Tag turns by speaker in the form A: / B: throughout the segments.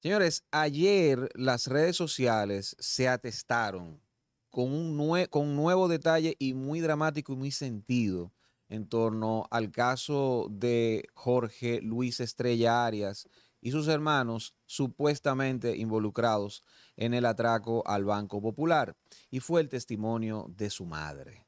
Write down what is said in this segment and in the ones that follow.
A: Señores, ayer las redes sociales se atestaron con un, con nuevo detalle y muy dramático y muy sentido en torno al caso de Jorge Luis Estrella Arias y sus hermanos supuestamente involucrados en el atraco al Banco Popular. Y fue el testimonio de su madre.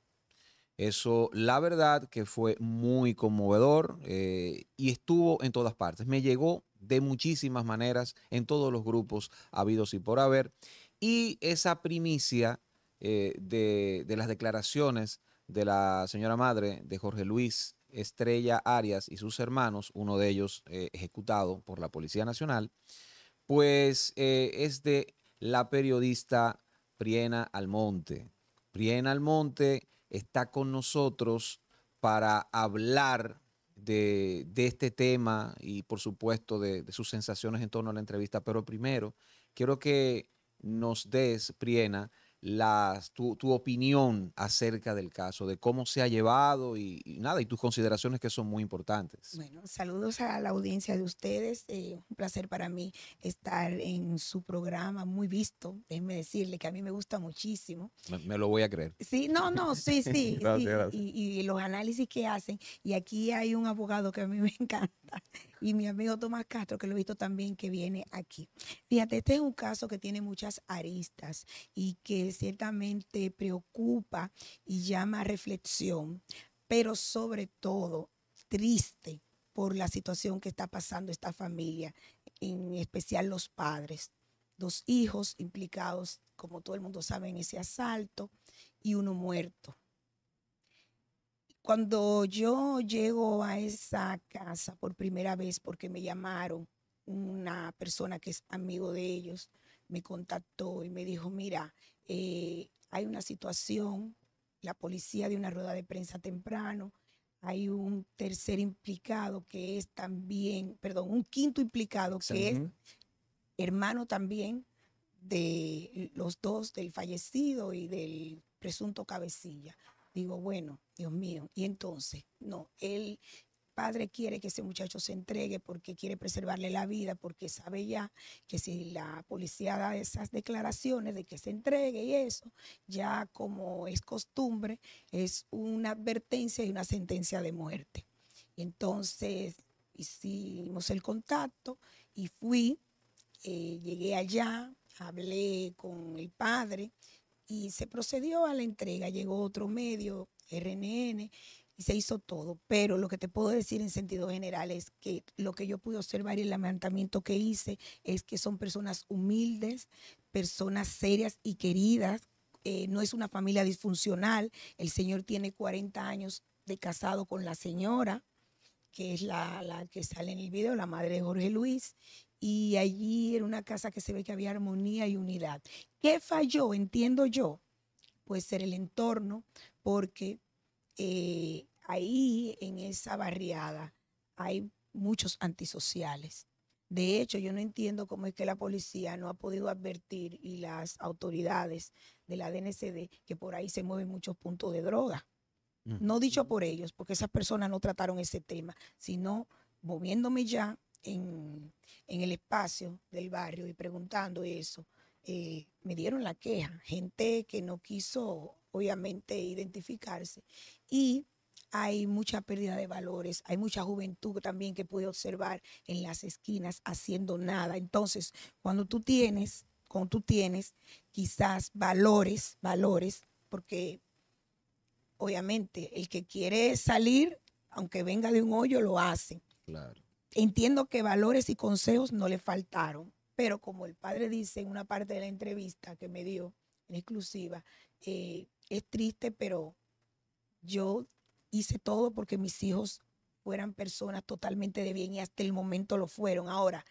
A: Eso, la verdad, que fue muy conmovedor eh, y estuvo en todas partes. Me llegó de muchísimas maneras en todos los grupos habidos y por haber. Y esa primicia eh, de, las declaraciones de la señora madre de Jorge Luis Estrella Arias y sus hermanos, uno de ellos eh, ejecutado por la Policía Nacional, pues eh, es de la periodista Priena Almonte. Priena Almonte está con nosotros para hablar de, este tema y por supuesto de, sus sensaciones en torno a la entrevista, pero primero quiero que nos des, Priena, las, tu, tu, opinión acerca del caso, de cómo se ha llevado y, nada, y tus consideraciones que son muy importantes.
B: Bueno, saludos a la audiencia de ustedes. Eh, un placer para mí estar en su programa, muy visto. Déjenme decirle que a mí me gusta muchísimo.
A: Me, lo voy a creer.
B: Sí, no, no, sí, sí. gracias, Y, y, los análisis que hacen. Y aquí hay un abogado que a mí me encanta y mi amigo Tomás Castro, que lo he visto también que viene aquí. Fíjate, este es un caso que tiene muchas aristas y que ciertamente preocupa y llama a reflexión, pero sobre todo triste por la situación que está pasando esta familia, en especial los padres. Dos hijos implicados, como todo el mundo sabe, en ese asalto y uno muerto. Cuando yo llego a esa casa por primera vez, porque me llamaron una persona que es amigo de ellos, me contactó y me dijo, mira, eh, hay una situación, la policía de una rueda de prensa temprano, hay un tercer implicado que es también, perdón, un quinto implicado que es hermano también de los dos, del fallecido y del presunto cabecilla. Digo, bueno, Dios mío, y entonces, no, él padre quiere que ese muchacho se entregue porque quiere preservarle la vida, porque sabe ya que si la policía da esas declaraciones de que se entregue y eso, ya como es costumbre, es una advertencia y una sentencia de muerte. Entonces hicimos el contacto y fui, eh, llegué allá, hablé con el padre y se procedió a la entrega. Llegó otro medio, RNN, se hizo todo. Pero lo que te puedo decir en sentido general es que lo que yo pude observar y el lamentamiento que hice es que son personas humildes, personas serias y queridas. Eh, no es una familia disfuncional. El señor tiene 40 años de casado con la señora, que es la, que sale en el video, la madre de Jorge Luis y allí era una casa que se ve que había armonía y unidad. ¿Qué falló? Entiendo yo, puede ser el entorno, porque eh, ahí en esa barriada hay muchos antisociales. De hecho, yo no entiendo cómo es que la policía no ha podido advertir y las autoridades de la DNCD que por ahí se mueven muchos puntos de droga. Mm. No dicho por ellos, porque esas personas no trataron ese tema, sino moviéndome ya en, el espacio del barrio y preguntando eso, eh, me dieron la queja, gente que no quiso obviamente identificarse y hay mucha pérdida de valores, hay mucha juventud también que puede observar en las esquinas haciendo nada. Entonces, cuando tú tienes, cuando tú tienes quizás valores, valores, porque obviamente el que quiere salir, aunque venga de un hoyo, lo hace. Entiendo que valores y consejos no le faltaron, pero como el padre dice en una parte de la entrevista que me dio en exclusiva, eh, es triste, pero yo hice todo porque mis hijos fueran personas totalmente de bien y hasta el momento lo fueron. Ahora,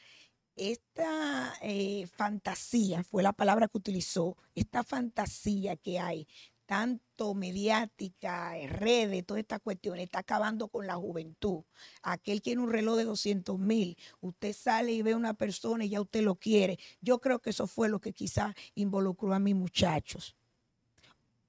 B: esta eh, fantasía, fue la palabra que utilizó, esta fantasía que hay, tanto mediática, redes, todas estas cuestiones, está acabando con la juventud. Aquel que tiene un reloj de 200 mil, usted sale y ve a una persona y ya usted lo quiere. Yo creo que eso fue lo que quizás involucró a mis muchachos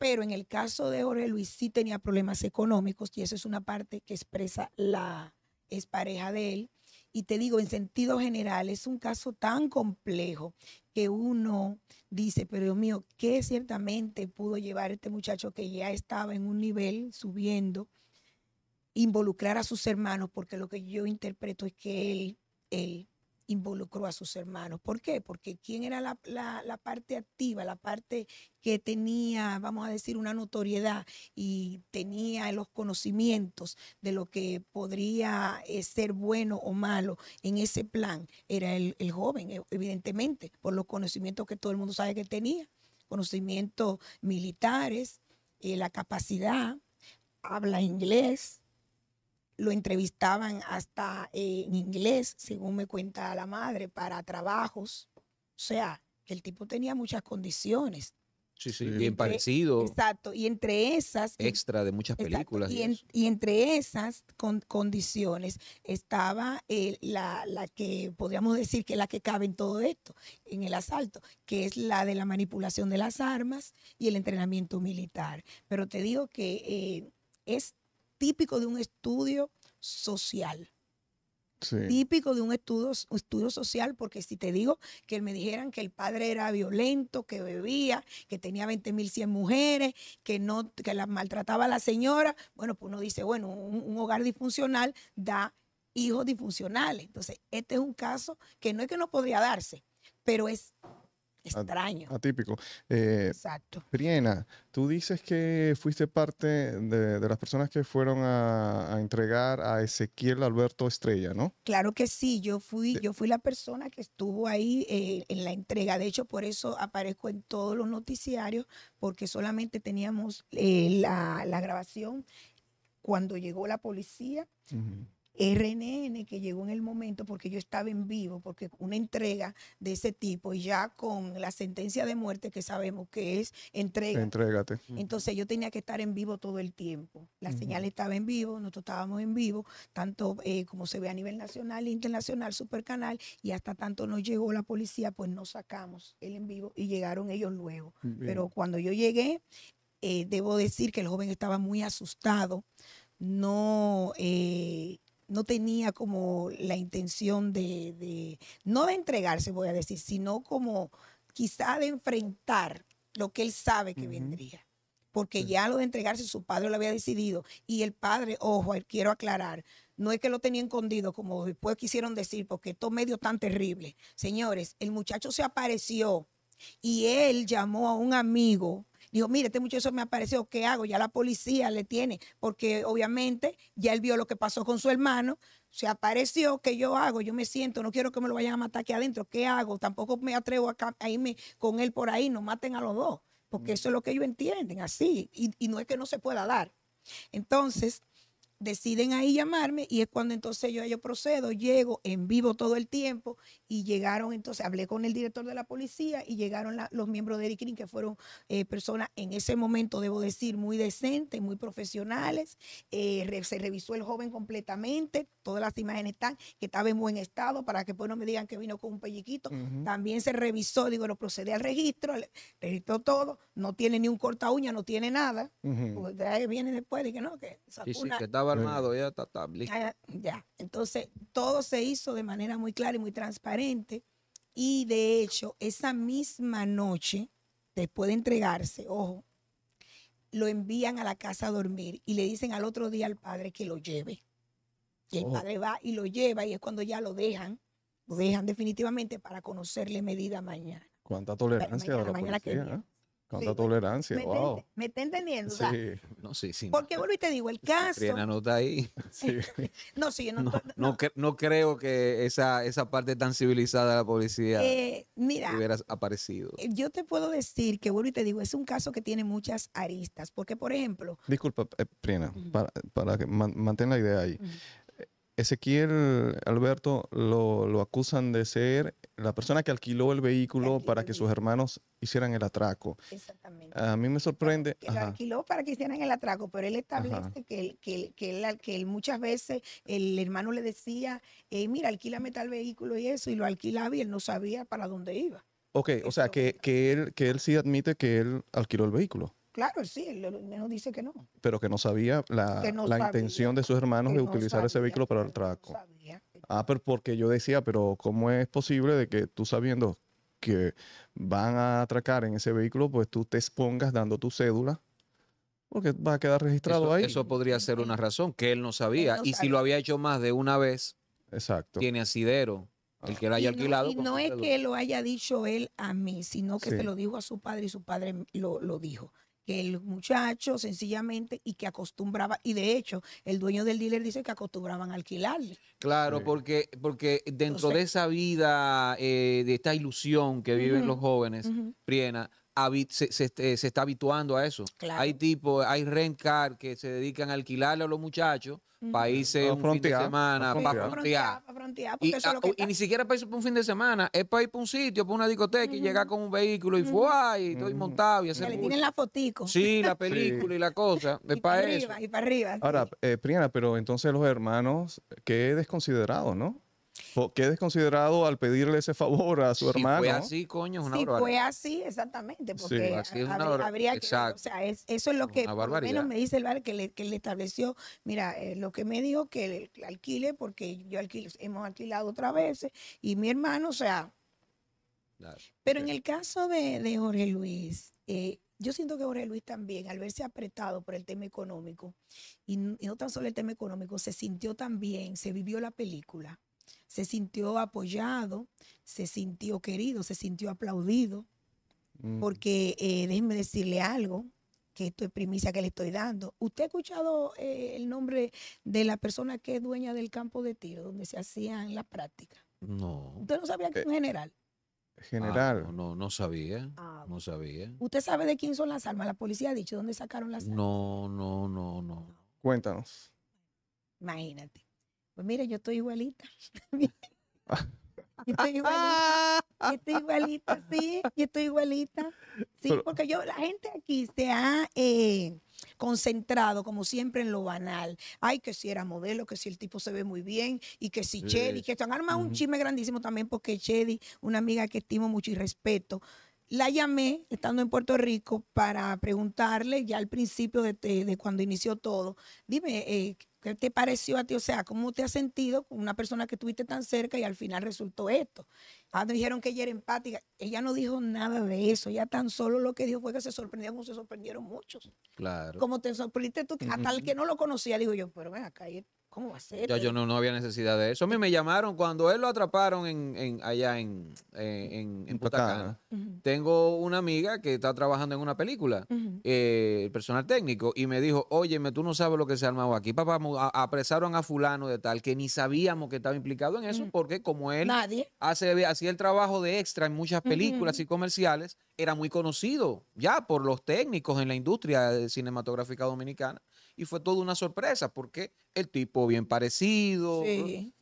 B: pero en el caso de Jorge Luis sí tenía problemas económicos y eso es una parte que expresa la expareja de él. Y te digo, en sentido general, es un caso tan complejo que uno dice, pero Dios mío, ¿qué ciertamente pudo llevar este muchacho que ya estaba en un nivel subiendo, involucrar a sus hermanos? Porque lo que yo interpreto es que él, él involucró a sus hermanos. ¿Por qué? Porque quién era la, parte activa, la parte que tenía, vamos a decir, una notoriedad y tenía los conocimientos de lo que podría eh, ser bueno o malo en ese plan, era el, joven, e, evidentemente, por los conocimientos que todo el mundo sabe que tenía, conocimientos militares, eh, la capacidad, habla inglés, lo entrevistaban hasta eh, en inglés, según me cuenta la madre, para trabajos. O sea, el tipo tenía muchas condiciones.
A: Sí, sí, bien parecido.
B: Exacto, y entre esas...
A: Extra de muchas películas. y,
B: entre esas condiciones estaba la, la, que, podríamos decir que es la que cabe en todo esto, en el asalto, que es la de la manipulación de las armas y el entrenamiento militar. Pero te digo que eh, es típico de un estudio social. típico de un estudio, estudio, social, porque si te digo que me dijeran que el padre era violento, que bebía, que tenía 20.100 mujeres, que no que la maltrataba a la señora, bueno, pues uno dice, bueno, un, hogar disfuncional da hijos disfuncionales. Entonces, este es un caso que no es que no podría darse, pero es
C: Extraño. Atípico. Eh, Exacto. Briena, tú dices que fuiste parte de, las personas que fueron a, entregar a Ezequiel Alberto Estrella, ¿no?
B: Claro que sí, yo fui, yo fui la persona que estuvo ahí eh, en la entrega. De hecho, por eso aparezco en todos los noticiarios, porque solamente teníamos eh, la, grabación cuando llegó la policía. RNN que llegó en el momento porque yo estaba en vivo, porque una entrega de ese tipo y ya con la sentencia de muerte que sabemos que es entrega. Entrégate. Entonces yo tenía que estar en vivo todo el tiempo. La señal estaba en vivo, nosotros estábamos en vivo, tanto eh, como se ve a nivel nacional, internacional, super canal y hasta tanto no llegó la policía, pues no sacamos el en vivo y llegaron ellos luego. Pero cuando yo llegué, eh, debo decir que el joven estaba muy asustado, no eh, no tenía como la intención de, no de entregarse, voy a decir, sino como quizá de enfrentar lo que él sabe que vendría. Porque ya lo de entregarse su padre lo había decidido. Y el padre, ojo, quiero aclarar, no es que lo tenía escondido, como después quisieron decir, porque esto medio tan terrible. Señores, el muchacho se apareció y él llamó a un amigo dijo, mire, este muchacho me apareció, ¿qué hago? Ya la policía le tiene, porque obviamente ya él vio lo que pasó con su hermano, se apareció, ¿qué yo hago? Yo me siento, no quiero que me lo vayan a matar aquí adentro, ¿qué hago? Tampoco me atrevo a, irme con él por ahí, no maten a los dos, porque mm. eso es lo que ellos entienden, así, y, y no es que no se pueda dar. Entonces, deciden ahí llamarme y es cuando entonces yo, yo procedo, llego en vivo todo el tiempo y llegaron entonces, hablé con el director de la policía y llegaron los miembros de Green que fueron eh, personas en ese momento, debo decir, muy decentes, muy profesionales, eh, se revisó el joven completamente, todas las imágenes están, que estaba en buen estado para que pues no me digan que vino con un pelliquito, también se revisó, digo, lo procedé al registro, registró todo, no tiene ni un corta uña, no tiene nada, viene después, y que no, que Que estaba armado, ya está, ah, entonces todo se hizo de manera muy clara y muy transparente. Y de hecho, esa misma noche, después de entregarse, ojo, lo envían a la casa a dormir y le dicen al otro día al padre que lo lleve. Y el oh. padre va y lo lleva y es cuando ya lo dejan, lo dejan definitivamente para conocerle medida mañana.
C: ¿Cuánta tolerancia mañana,
A: Cuánta tolerancia,
C: me, wow.
B: me está entendiendo, sí.
A: no, sí, sí. Porque
B: vuelvo y te digo, el caso.
A: no está ahí. Sí. no, sí, yo no, no, creo que esa, esa parte tan civilizada de la policía eh,
B: hubiera
A: aparecido.
B: Eh, yo te puedo decir que vuelvo y te digo, es un caso que tiene muchas aristas. Porque, por ejemplo.
C: Disculpa, eh, Priena, para, para, que mantén la idea ahí. Ezequiel Alberto lo, acusan de ser la persona que alquiló el vehículo para que sus hermanos hicieran el atraco.
B: Exactamente.
C: A mí me sorprende. Que lo alquiló
B: para que hicieran el atraco, pero él establece que que, muchas veces el hermano le decía, eh, mira, alquílame tal vehículo y eso, y lo alquilaba y él no sabía para dónde iba.
C: Ok, o sea, que, que, él, que él sí admite que él alquiló el vehículo.
B: Claro, sí, él, dice que no.
C: Pero que no sabía la, intención de sus hermanos de utilizar ese vehículo para el traco. Ah, pero porque yo decía, pero ¿cómo es posible de que tú sabiendo que van a atracar en ese vehículo, pues tú te expongas dando tu cédula? Porque va a quedar
A: registrado ahí. Eso podría ser una razón, que él no sabía. y si lo había hecho más de una vez, Exacto. tiene asidero. El que lo haya alquilado. No, y pues, no es que
B: lo haya dicho él a mí, sino que se lo dijo a su padre y su padre lo, lo dijo que el muchacho sencillamente y que acostumbraba, y de hecho el dueño del dealer dice que acostumbraban a alquilarle.
A: Claro, porque, porque dentro de esa vida, eh, de esta ilusión que viven los jóvenes, Priena, se, este, se, está habituando a eso. Hay tipo, hay rent car que se dedican a alquilarle a los muchachos para irse un fin de semana,
B: y,
A: ni siquiera para irse un fin de semana, es para ir para un sitio, para una discoteca y llegar con un vehículo y uh fue y montado y hacer. tienen la
B: fotico. Sí, la película
A: y la cosa. y
C: para, arriba, Ahora, eh, Priana, pero entonces los hermanos, qué desconsiderados, ¿no? ¿Qué desconsiderado al pedirle ese favor a su si hermano. Fue así, coño, una si barbaridad. fue
B: así, exactamente, porque sí, es una habría, habría que, o sea, eso es lo que por lo menos me dice el bar que le, le estableció, mira, eh, lo que me dijo que le, alquile, porque yo alquilo, hemos alquilado otra vez, y mi hermano, o sea. pero en el caso de, Jorge Luis, eh, yo siento que Jorge Luis también, al verse apretado por el tema económico, y no tan solo el tema económico, se sintió también, se vivió la película se sintió apoyado, se sintió querido, se sintió aplaudido, mm. porque eh, déjeme déjenme decirle algo, que esto es primicia que le estoy dando. ¿Usted ha escuchado eh, el nombre de la persona que es dueña del campo de tiro, donde se hacían las prácticas?
A: No. ¿Usted no sabía que es un eh, general? General. Ah, no, no sabía. Ah, no sabía.
B: ¿Usted sabe de quién son las armas? La policía ha dicho dónde sacaron las
A: armas. No, no, no, no. Cuéntanos.
B: Imagínate. Pues mira, yo estoy igualita. Yo estoy igualita, estoy igualita, sí, yo estoy igualita. Sí, porque yo, la gente aquí se ha eh, concentrado, como siempre, en lo banal. Ay, que si era modelo, que si el tipo se ve muy bien, y que si Chedi, que han armado un chisme grandísimo también, porque Chedi, una amiga que estimo mucho y respeto, la llamé estando en Puerto Rico para preguntarle ya al principio de, cuando inició todo, dime, eh, ¿Qué te pareció a ti? O sea, ¿cómo te has sentido con una persona que tuviste tan cerca y al final resultó esto? Ah, dijeron que ella era empática. Ella no dijo nada de eso. Ella tan solo lo que dijo fue que se sorprendió como se sorprendieron muchos.
A: Claro. Como
B: te sorprendiste tú, Hasta el que no lo conocía, dijo yo, pero ven acá, ¿Cómo va a ser? Ya yo
A: no, no había necesidad de eso. A mí me llamaron cuando él lo atraparon en, allá en, eh, en, Tengo una amiga que está trabajando en una película, eh, el personal técnico, y me dijo, óyeme, tú no sabes lo que se ha armado aquí. Papá, apresaron a fulano de tal, que ni sabíamos que estaba implicado en eso, porque como él hacía el trabajo de extra en muchas películas y comerciales, era muy conocido ya por los técnicos en la industria eh, cinematográfica dominicana. Y fue toda una sorpresa, porque el tipo bien parecido,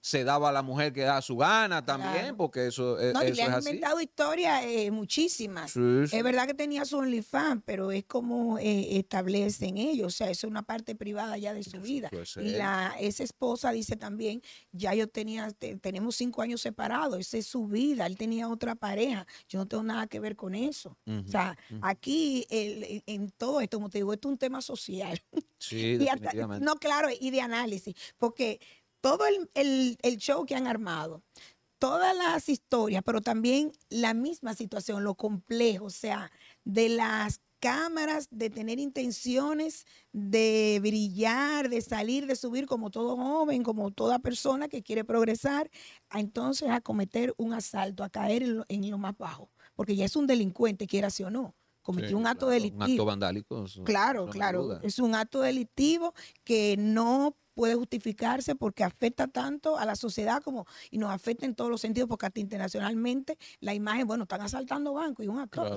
A: se daba a la mujer que da su gana también, porque eso, e, no, eso y le han inventado
B: historias eh, muchísimas. Es verdad que tenía su OnlyFans, pero es como eh, establecen ellos, o sea, es una parte privada ya de su vida. Y la, esa esposa dice también, ya yo tenía, tenemos cinco años separados, esa es su vida, él tenía otra pareja, yo no tengo nada que ver con eso. o sea, aquí en todo esto, como te digo, esto es un tema social.
D: no,
B: claro, y de análisis porque todo el, show que han armado, todas las historias, pero también la misma situación, lo complejo, o sea, de las cámaras, de tener intenciones de brillar, de salir, de subir como todo joven, como toda persona que quiere progresar, a entonces a cometer un asalto, a caer en lo, más bajo, porque ya es un delincuente, quiera sí o no. Cometió un acto delictivo. Un acto vandálico.
A: claro, claro.
B: Es un acto delictivo que no puede justificarse porque afecta tanto a la sociedad como y nos afecta en todos los sentidos porque hasta internacionalmente la imagen, bueno, están asaltando bancos y un actor.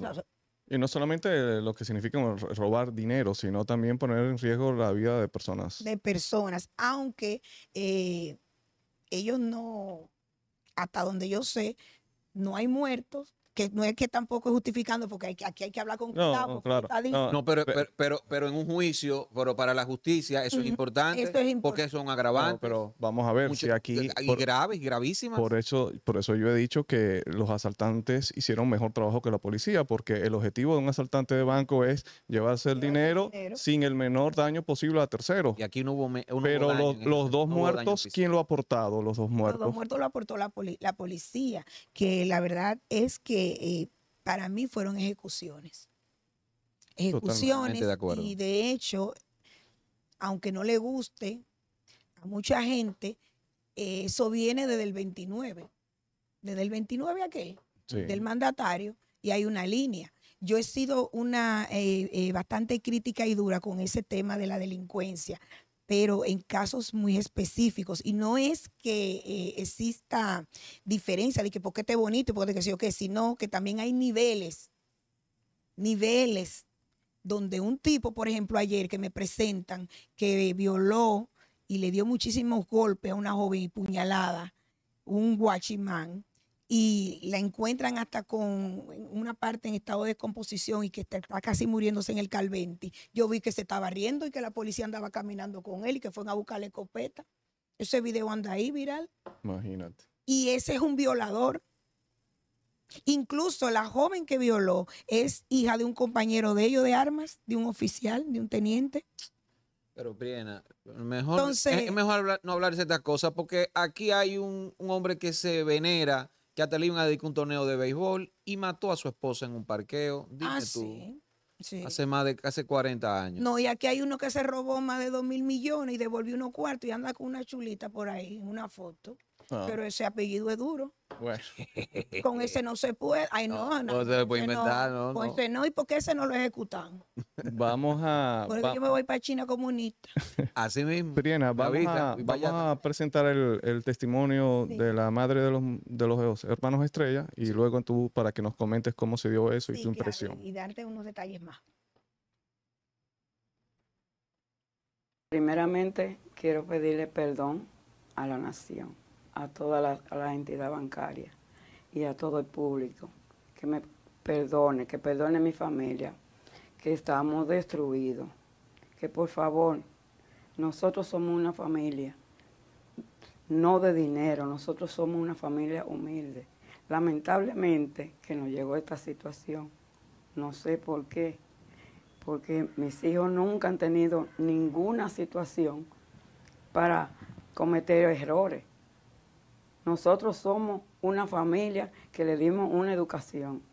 C: y no solamente lo que significa robar dinero, sino también poner en riesgo la vida de personas.
B: De personas, aunque eh, ellos no, hasta donde yo sé, no hay muertos, que no es que tampoco es justificando, porque aquí hay que hablar con cuidado. No, no,
A: pero, pero, pero, en un juicio, pero para la justicia, eso, es, importante, porque son agravantes. pero vamos a ver si aquí... Y graves, gravísimas. Por
C: eso, por eso yo he dicho que los asaltantes hicieron mejor trabajo que la policía, porque el objetivo de un asaltante de banco es llevarse el, dinero, sin el menor daño posible a
A: terceros. Y aquí no hubo... pero los, dos muertos,
C: ¿quién lo ha aportado? Los dos muertos. Los dos
B: muertos lo aportó la, la policía, que la verdad es que eh, eh, para mí fueron ejecuciones. Ejecuciones. Y de hecho, aunque no le guste a mucha gente, eh, eso viene desde el 29. Desde el 29 a qué? del mandatario, y hay una línea. Yo he sido una bastante crítica y dura con ese tema de la delincuencia, pero en casos muy específicos. Y no es que eh, exista diferencia de que porque esté bonito y porque que sí o qué, sino que también hay niveles, niveles donde un tipo, por ejemplo, ayer que me presentan que violó y le dio muchísimos golpes a una joven y puñalada, un guachimán, y la encuentran hasta con una parte en estado de descomposición y que está, casi muriéndose en el Calventi. Yo vi que se estaba riendo y que la policía andaba caminando con él y que fueron a buscarle la escopeta. Ese video anda ahí viral.
C: Imagínate.
B: Y ese es un violador. Incluso la joven que violó es hija de un compañero de ellos de armas, de un oficial, de un teniente.
A: Pero Priena, mejor, es mejor no hablar de estas cosas porque aquí hay un, un hombre que se venera que hasta a un torneo de béisbol y mató a su esposa en un parqueo. Ah, hace más de hace 40 años.
B: No, y aquí hay uno que se robó más de 2 mil millones y devolvió unos cuartos y anda con una chulita por ahí, una foto. Ah. Pero ese apellido es duro.
A: Bueno.
B: Con ese no se puede. Ay, no, ah, no. Pues no se puede inventar, no. no con no. no, ¿y por qué ese no lo ejecutan?
C: Vamos a. Por yo me
B: voy para China comunista.
C: Así mismo. Briana, vamos, a, presentar el, testimonio de la madre de los, de los hermanos Estrella y luego tu para que nos comentes cómo se dio eso y tu
B: impresión. y darte unos detalles más.
D: Primeramente, quiero pedirle perdón a la nación a toda la, entidad bancaria y a todo el público que me perdone, que perdone mi familia, que estamos destruidos, que por favor, nosotros somos una familia, no de dinero, nosotros somos una familia humilde. Lamentablemente que nos llegó esta situación, no sé por qué, porque mis hijos nunca han tenido ninguna situación para cometer errores. Nosotros somos una familia que le dimos una educación.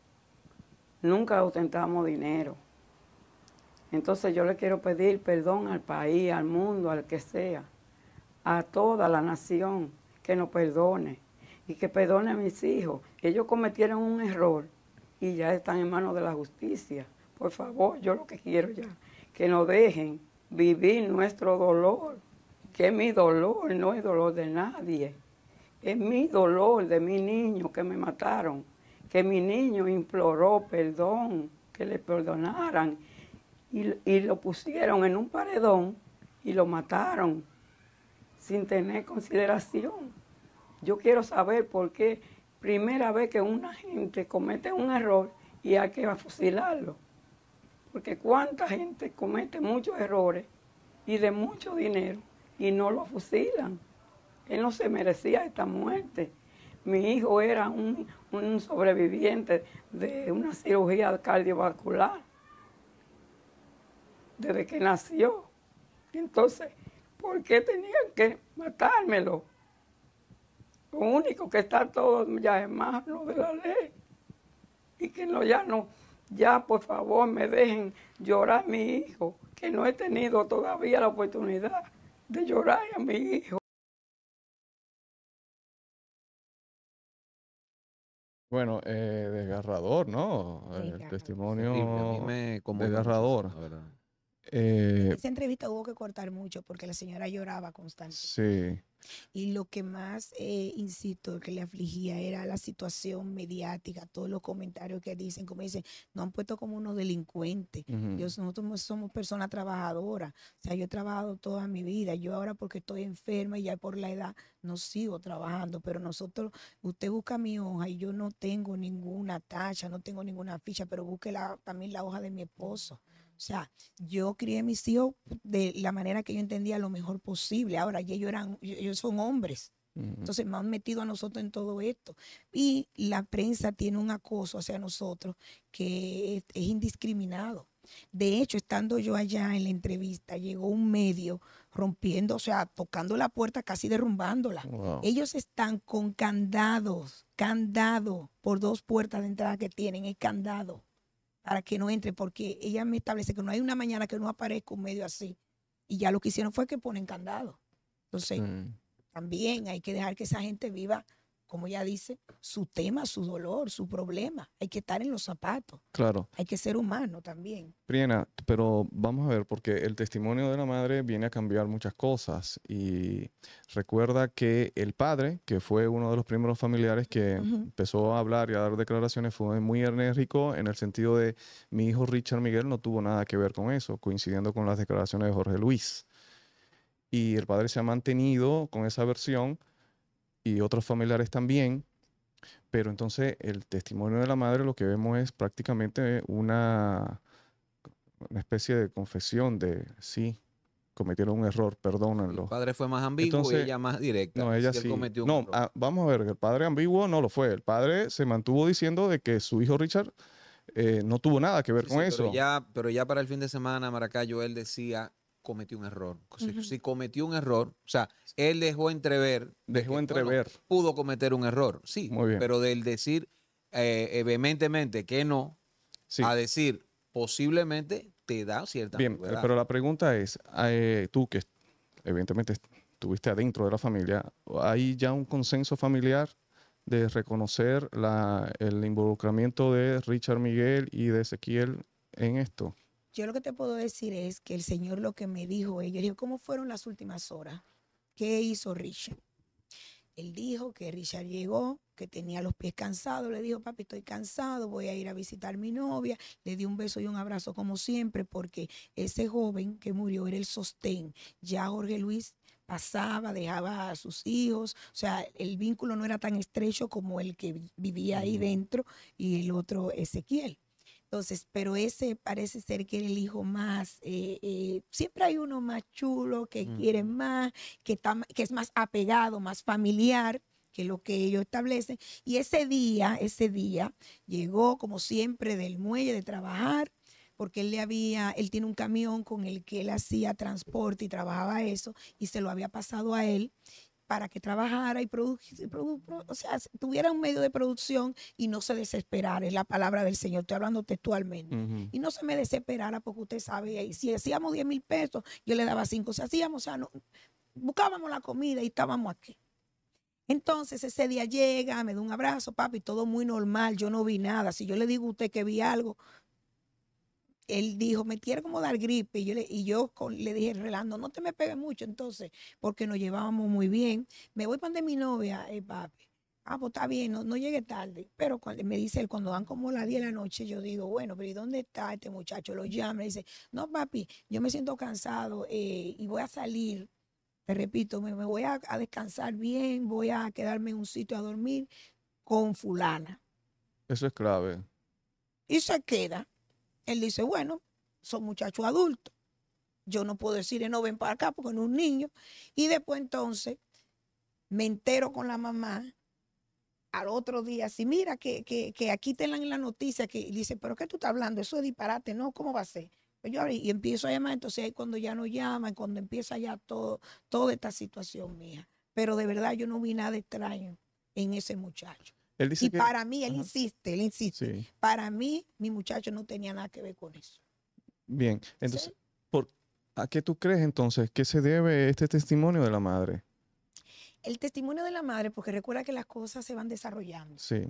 D: Nunca ostentamos dinero. Entonces yo le quiero pedir perdón al país, al mundo, al que sea, a toda la nación, que nos perdone y que perdone a mis hijos. Ellos cometieron un error y ya están en manos de la justicia. Por favor, yo lo que quiero ya, que nos dejen vivir nuestro dolor, que mi dolor no es dolor de nadie es mi dolor de mi niño que me mataron, que mi niño imploró perdón, que le perdonaran, y, y lo pusieron en un paredón y lo mataron sin tener consideración. Yo quiero saber por qué primera vez que una gente comete un error y hay que fusilarlo. Porque cuánta gente comete muchos errores y de mucho dinero y no lo fusilan. Él no se merecía esta muerte. Mi hijo era un, sobreviviente de una cirugía cardiovascular desde que nació. Entonces, ¿por qué tenían que matármelo? Lo único que está todo ya en manos de la ley. Y que no, ya no, ya por favor me dejen llorar a mi hijo, que no he tenido todavía la oportunidad de llorar a mi hijo.
C: Bueno, eh, desgarrador, ¿no? El testimonio me desgarrador.
A: Eh,
B: Esa entrevista hubo que cortar mucho porque la señora lloraba constantemente. Sí. Y lo que más, eh, insisto, que le afligía era la situación mediática, todos los comentarios que dicen, como dicen, no han puesto como unos delincuentes. nosotros somos personas trabajadoras. O sea, yo he trabajado toda mi vida. Yo ahora porque estoy enferma y ya por la edad no sigo trabajando. Pero nosotros, usted busca mi hoja y yo no tengo ninguna tacha, no tengo ninguna ficha, pero busque también la hoja de mi esposo. O sea, yo crié a mis hijos de la manera que yo entendía lo mejor posible. Ahora, ellos, eran, ellos son hombres. Entonces me han metido a nosotros en todo esto. Y la prensa tiene un acoso hacia nosotros que es, indiscriminado. De hecho, estando yo allá en la entrevista, llegó un medio rompiendo, o sea, tocando la puerta, casi derrumbándola. Ellos están con candados, candado, por dos puertas de entrada que tienen, es candado para que no entre, porque ella me establece que no hay una mañana que no aparezca un medio así. Y ya lo que hicieron fue que ponen candado. Entonces, mm. también hay que dejar que esa gente viva como ella dice, su tema, su dolor, su problema. Hay que estar en los zapatos. Claro. Hay que ser humano también.
C: Priena, pero vamos a ver, porque el testimonio de la madre viene a cambiar muchas cosas. Y recuerda que el padre, que fue uno de los primeros familiares que empezó a hablar y a dar declaraciones, fue muy enérgico en el sentido de mi hijo Richard Miguel no tuvo nada que ver con eso, coincidiendo con las declaraciones de Jorge Luis. Y el padre se ha mantenido con esa versión y otros familiares también. Pero entonces el testimonio de la madre lo que vemos es prácticamente una, una especie de confesión de sí, cometieron un error, perdónenlo. El
A: padre fue más ambiguo y ella más directa. No, ella no,
C: ah, vamos a ver, el padre ambiguo no lo fue. El padre se mantuvo diciendo de que su hijo Richard eh, no tuvo nada que ver con eso. ya,
A: pero ya para el fin de semana, Maracayo, él decía cometió un error. Si, cometió un error, o sea, él dejó entrever. Dejó entrever. pudo cometer un error, sí. Pero del decir evidentemente eh, eh, que no, a decir posiblemente te da cierta. Bien, eh, pero la
C: pregunta es: tú que evidentemente estuviste adentro de la familia, ¿hay ya un consenso familiar de reconocer la, el involucramiento de Richard Miguel y de Ezequiel en esto?
B: Yo lo que te puedo decir es que el Señor lo que me dijo, yo dijo, ¿cómo fueron las últimas horas? ¿Qué hizo Richard? Él dijo que Richard llegó, que tenía los pies cansados, le dijo, papi, estoy cansado, voy a ir a visitar a mi novia, le di un beso y un abrazo como siempre, porque ese joven que murió era el sostén. Ya Jorge Luis pasaba, dejaba a sus hijos, o sea, el vínculo no era tan estrecho como el que vivía ahí dentro y el otro Ezequiel. Entonces, pero ese parece ser que el hijo más, eh, eh, siempre hay uno más chulo, que quiere más, que, que es más apegado, más familiar que lo que ellos establecen. Y ese día, ese día, llegó como siempre del muelle de trabajar, porque él le había, él tiene un camión con el que él hacía transporte y trabajaba eso, y se lo había pasado a él para que trabajara y produjera, o sea, tuviera un medio de producción y no se desesperara, es la palabra del Señor, estoy hablando textualmente, y no se me desesperara porque usted sabe, si hacíamos 10 mil pesos, yo le daba 5, si hacíamos, o sea, buscábamos la comida y estábamos aquí. Entonces ese día llega, me da un abrazo, papi, todo muy normal, yo no vi nada. Si yo le digo a usted que vi algo, él dijo, me quiere como dar gripe. Y yo le, y yo le dije, Relando, no te me pegues mucho entonces, porque nos llevábamos muy bien. Me voy para donde mi novia, eh, papi. Ah, pues está bien, no, no llegué tarde. Pero cuando, me dice él, cuando van como las 10 de la noche, yo digo, bueno, pero ¿y dónde está este muchacho? Lo llama, y dice, no, papi, yo me siento cansado eh, y voy a salir. Te repito, me, voy a, a descansar bien, voy a quedarme en un sitio a dormir con fulana.
C: Eso es clave.
B: Y se queda. Él dice, bueno, son muchachos adultos. Yo no puedo decirle, no ven para acá porque no un niño. Y después entonces me entero con la mamá al otro día, si mira que, aquí te dan la noticia, que dice, pero ¿qué tú estás hablando? Eso es disparate, ¿no? ¿Cómo va a ser? Pues y empiezo a llamar, entonces ahí cuando ya no llama cuando empieza ya todo, toda esta situación mía. Pero de verdad yo no vi nada extraño en ese muchacho y para mí, él insiste, él insiste. Para mí, mi muchacho no tenía nada que ver con eso.
C: Bien, entonces, ¿a qué tú crees entonces que se debe este testimonio de la madre?
B: El testimonio de la madre, porque recuerda que las cosas se van desarrollando. Sí.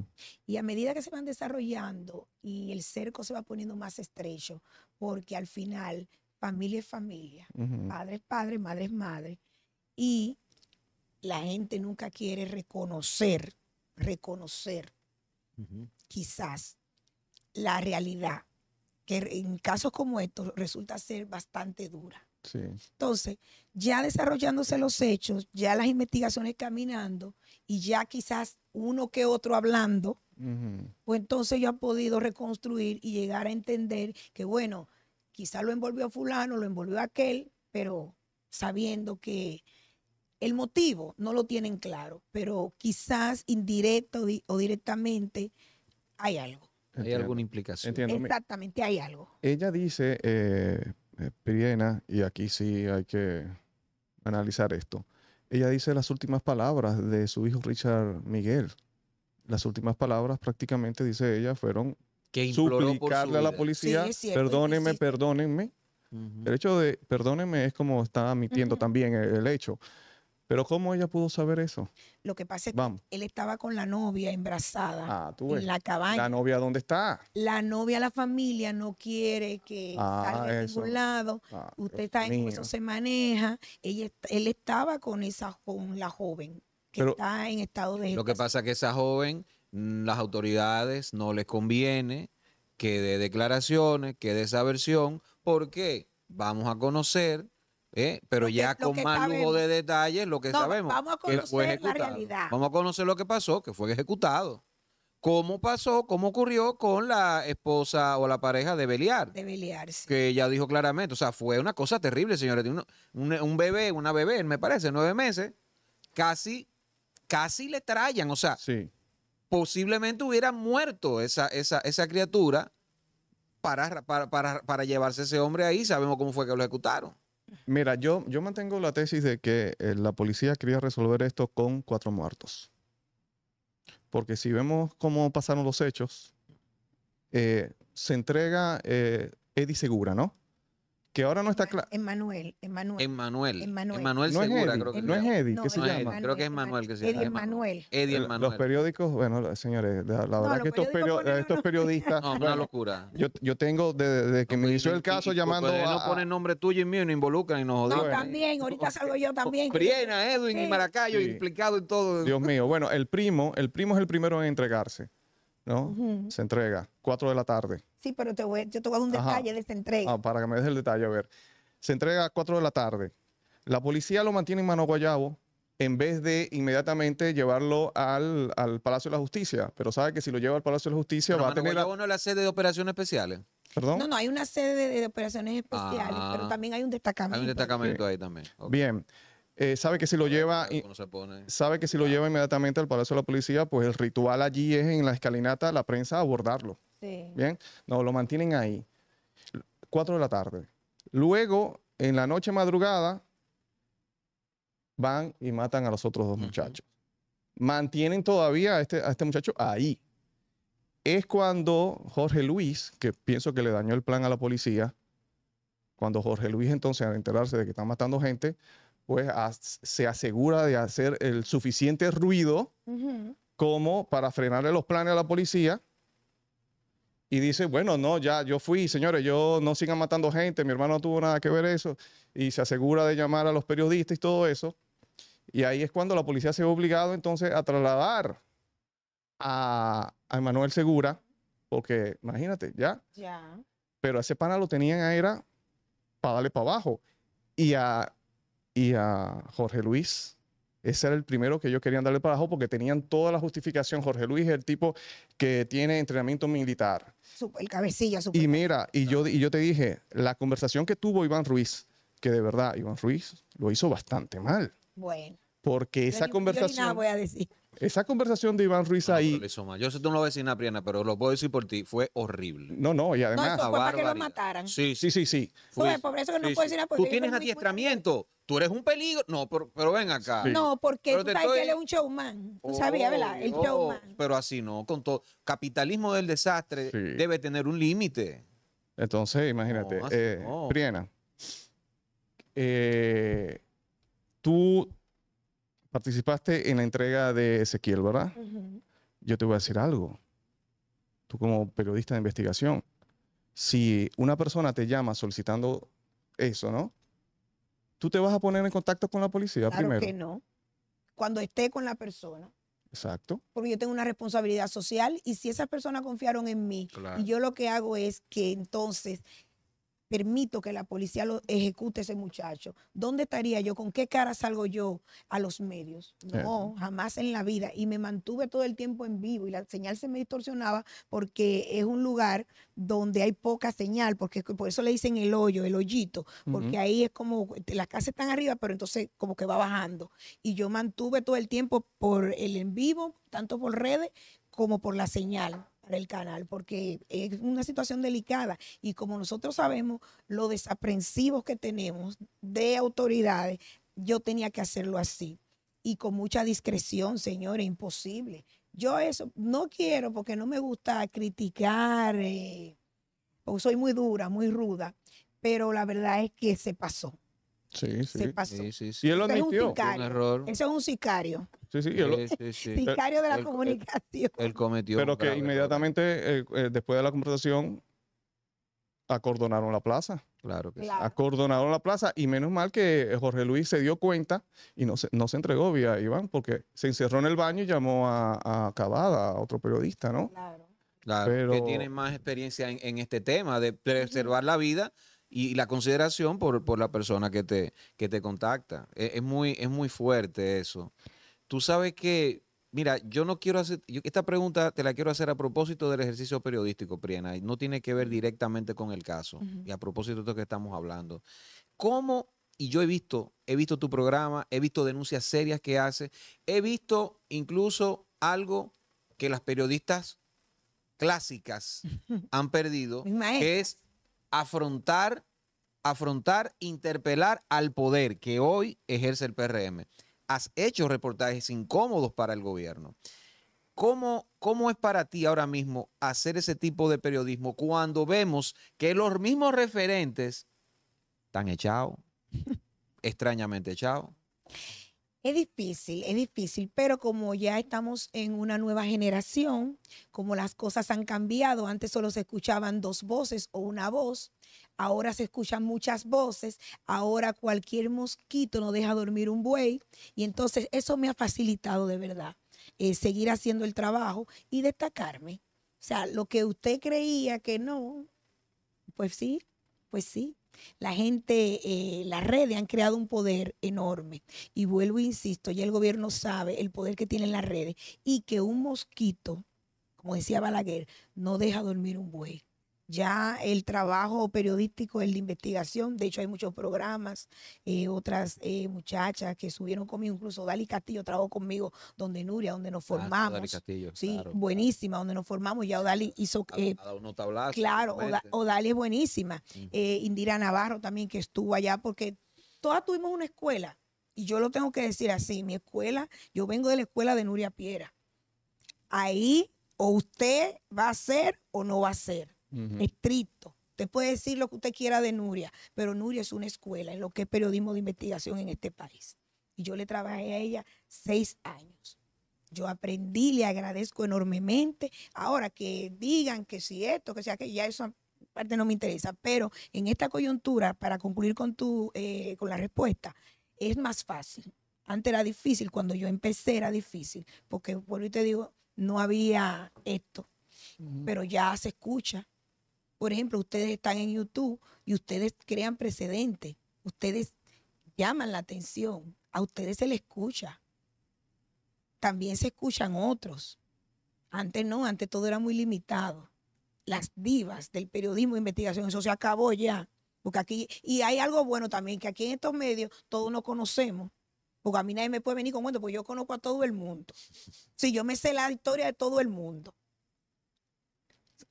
B: Y a medida que se van desarrollando y el cerco se va poniendo más estrecho, porque al final familia es familia, padre es padre, madre es madre, y la gente nunca quiere reconocer reconocer quizás la realidad, que en casos como estos resulta ser bastante dura. Entonces, ya desarrollándose los hechos, ya las investigaciones caminando y ya quizás uno que otro hablando, pues entonces yo he podido reconstruir y llegar a entender que, bueno, quizás lo envolvió fulano, lo envolvió aquel, pero sabiendo que el motivo no lo tienen claro, pero quizás indirecto o directamente hay algo.
A: Hay alguna implicación. Exactamente,
B: hay algo.
C: Ella dice, eh, eh y aquí sí hay que analizar esto. Ella dice las últimas palabras de su hijo Richard Miguel. Las últimas palabras prácticamente, dice ella, fueron
A: suplicarle a
C: la policía, perdónenme, perdónenme. El hecho de perdónenme es como está admitiendo también el hecho. Pero ¿cómo ella pudo saber eso?
B: Lo que pasa es que él estaba con la novia embrazada ah, en la cabaña. ¿La
C: novia dónde está?
B: La novia, la familia no quiere que ah, salga a ningún lado. Ah, Usted está en eso, se maneja. Ella, él estaba con esa la joven que está en estado de... Lo que
A: pasa es que esa joven, mm, las autoridades no les conviene que dé declaraciones, que dé esa versión, porque vamos a conocer ¿eh? pero ya con más lujo de detalles lo que sabemos. Vamos a conocer la realidad. Vamos a conocer lo que pasó, que fue ejecutado. ¿Cómo pasó, cómo ocurrió con la esposa o la pareja de Beliar? De
B: Beliar, sí.
A: Que ella dijo claramente, o sea, fue una cosa terrible, señores. Un, bebé, una bebé, me parece, nueve meses, casi, casi le traían. o sea, posiblemente hubiera muerto esa, criatura para llevarse ese hombre ahí. Sabemos cómo fue que lo ejecutaron. Mira, yo, yo
C: mantengo la tesis de que eh, la policía quería resolver esto con cuatro muertos. Porque si vemos cómo pasaron los hechos, eh, se entrega eh, Eddie Segura, ¿no? que ahora no está claro.
B: Emanuel, Manuel.
A: Emanuel.
B: Emanuel. Emanuel Manuel. Segura,
C: es creo No es Eddie, ¿qué se llama? creo
A: que es Manuel que se llama. Eddie
B: Emanuel.
A: Eddie Los
C: periódicos, bueno, señores, la, verdad que estos, periódicos estos periodistas. No, una locura. Yo, yo tengo, desde, de que me pues, hizo el caso, llamando No ponen
A: nombre tuyo y mío y nos involucran y nos odian. No, también,
B: ahorita salgo yo también. Priena, Edwin y Maracayo, implicado en todo.
C: Dios mío, bueno, el primo, el primo es el primero en entregarse, ¿no? Se entrega, 4 de la tarde.
B: Sí, pero te voy, yo te voy a dar un detalle de esta entrega. Ah,
C: para que me des el detalle, a ver. Se entrega a 4 de la tarde. La policía lo mantiene en Mano Guayabo en vez de inmediatamente llevarlo al, Palacio de la Justicia. Pero sabe que si lo lleva al Palacio de la Justicia va a tener... Guayabo
A: no es la sede de operaciones especiales.
C: ¿Perdón? No,
B: no, hay una sede de, operaciones especiales, ah. pero también hay un destacamento. Hay un destacamento
A: ahí, también.
C: Bien. Eh, sabe que si lo lleva sabe que si lo lleva inmediatamente al Palacio de la Policía, pues el ritual allí es en la escalinata la prensa abordarlo. Bien, no, lo mantienen ahí. 4 de la tarde. Luego, en la noche madrugada, van y matan a los otros dos muchachos. Mantienen todavía a este, a este muchacho ahí. Es cuando Jorge Luis, que pienso que le dañó el plan a la policía, cuando Jorge Luis entonces al enterarse de que están matando gente, pues se asegura de hacer el suficiente ruido como para frenarle los planes a la policía y dice, bueno, no, ya yo fui, señores, yo no sigan matando gente, mi hermano no tuvo nada que ver eso, y se asegura de llamar a los periodistas y todo eso. Y ahí es cuando la policía se ve obligado entonces a trasladar a, a Manuel Segura, porque imagínate, ya. Ya. Pero a ese pana lo tenían a era para darle para abajo. Y a, y a Jorge Luis ese era el primero que ellos querían darle para abajo porque tenían toda la justificación. Jorge Luis es el tipo que tiene entrenamiento militar.
B: El cabecilla, Y
C: mira, y yo, y yo te dije, la conversación que tuvo Iván Ruiz, que de verdad Iván Ruiz lo hizo bastante mal. Bueno. Porque esa conversación. voy a decir. Esa conversación
A: de Iván Ruiz ah, ahí. No, yo sé tú no lo sin Apriana pero lo puedo decir por ti, fue horrible. No, no, y además. No, eso para que lo mataran. Sí, sí, sí. sí. Fue, por eso que no puedo decir nada. Tú tienes adiestramiento. Tú eres un peligro. No, pero, ven acá. No,
B: porque pero él es un showman. Tú sabías, ¿verdad? El oh, showman.
A: Pero así no, con todo. Capitalismo del desastre debe tener un límite.
C: Entonces, imagínate. Eh, eh, tú participaste en la entrega de Ezequiel, ¿verdad? Yo te voy a decir algo. Tú como periodista de investigación, si una persona te llama solicitando eso, ¿no? ¿Tú te vas a poner en contacto con la policía primero? Claro que
B: no. Cuando esté con la persona. Exacto. Porque yo tengo una responsabilidad social y si esas personas confiaron en mí y yo lo que hago es que entonces permito que la policía lo ejecute ese muchacho, ¿dónde estaría yo? ¿Con qué cara salgo yo a los medios? No, jamás en la vida. Y me mantuve todo el tiempo en vivo y la señal se me distorsionaba porque es un lugar donde hay poca señal, porque por eso le dicen el hoyo, el hoyito, porque ahí es como, las casas están arriba, pero entonces como que va bajando. Y yo mantuve todo el tiempo por el en vivo, tanto por redes como por la señal el canal, porque es una situación delicada y como nosotros sabemos lo desaprensivos que tenemos de autoridades, yo tenía que hacerlo así y con mucha discreción, señores, imposible. Yo eso no quiero porque no me gusta criticar, eh, soy muy dura, muy ruda, pero la verdad es que se pasó. Se pasó.
C: Es un Ese
B: es un sicario.
C: Sí, sí, eh, eh, de la
B: comunicación.
C: Él, cometió. Pero que inmediatamente, eh, después de la conversación, acordonaron la plaza. Claro
A: que
B: sí.
C: Acordonaron la plaza y menos mal que Jorge Luis se dio cuenta y no se, no se entregó vía Iván porque se encerró en el baño y llamó a, a a otro periodista, ¿no? Claro.
A: claro Que tiene más experiencia en, este tema de preservar la vida y la consideración por, la persona que te, que te contacta. E, es muy, es muy fuerte eso. Tú sabes que, mira, yo no quiero hacer, esta pregunta te la quiero hacer a propósito del ejercicio periodístico, Priena, y no tiene que ver directamente con el caso, y a propósito de lo que estamos hablando. ¿Cómo, y yo he visto, he visto tu programa, he visto denuncias serias que haces, he visto incluso algo que las periodistas clásicas han perdido, que es afrontar, afrontar, interpelar al poder que hoy ejerce el PRM has hecho reportajes incómodos para el gobierno. ¿Cómo, ¿Cómo es para ti ahora mismo hacer ese tipo de periodismo cuando vemos que los mismos referentes están echados, extrañamente echados?
B: Es difícil, es difícil, pero como ya estamos en una nueva generación, como las cosas han cambiado, antes solo se escuchaban dos voces o una voz, ahora se escuchan muchas voces, ahora cualquier mosquito no deja dormir un buey y entonces eso me ha facilitado de verdad eh, seguir haciendo el trabajo y destacarme. O sea, lo que usted creía que no, pues sí, pues sí. La gente, eh, las redes han creado un poder enorme. Y vuelvo, e insisto, ya el gobierno sabe el poder que tienen las redes y que un mosquito, como decía Balaguer, no deja dormir un buey ya el trabajo periodístico, el de investigación, de hecho hay muchos programas, eh, otras eh, muchachas que subieron conmigo, incluso Dali Castillo trabajó conmigo, donde Nuria, donde nos ah, formamos.
A: Castillo, sí,
B: buenísima, donde nos formamos, ya Odali hizo... Eh, claro, Odali es buenísima. Eh, Indira Navarro también que estuvo allá, porque todas tuvimos una escuela, y yo lo tengo que decir así, mi escuela, yo vengo de la escuela de Nuria Piera. Ahí o usted va a ser o no va a ser estricto. Usted puede decir lo que usted quiera de Nuria, pero Nuria es una escuela en lo que es periodismo de investigación en este país. Y yo le trabajé a ella seis años. Yo aprendí, le agradezco enormemente. Ahora que digan que si esto, que sea que ya eso parte no me interesa. Pero en esta coyuntura, para concluir con tu, eh, con la respuesta, es más fácil. Antes era difícil, cuando yo empecé era difícil, porque por y te digo, no había esto. Pero ya se escucha, por ejemplo, ustedes están en YouTube y ustedes crean precedentes, ustedes llaman la atención, a ustedes se les escucha. También se escuchan otros. Antes no, antes todo era muy limitado. Las divas del periodismo de investigación, eso se acabó ya. Porque aquí, y hay algo bueno también, que aquí en estos medios todos nos conocemos. Porque a mí nadie me puede venir con cuento, porque yo conozco a todo el mundo. Si yo me sé la historia de todo el mundo.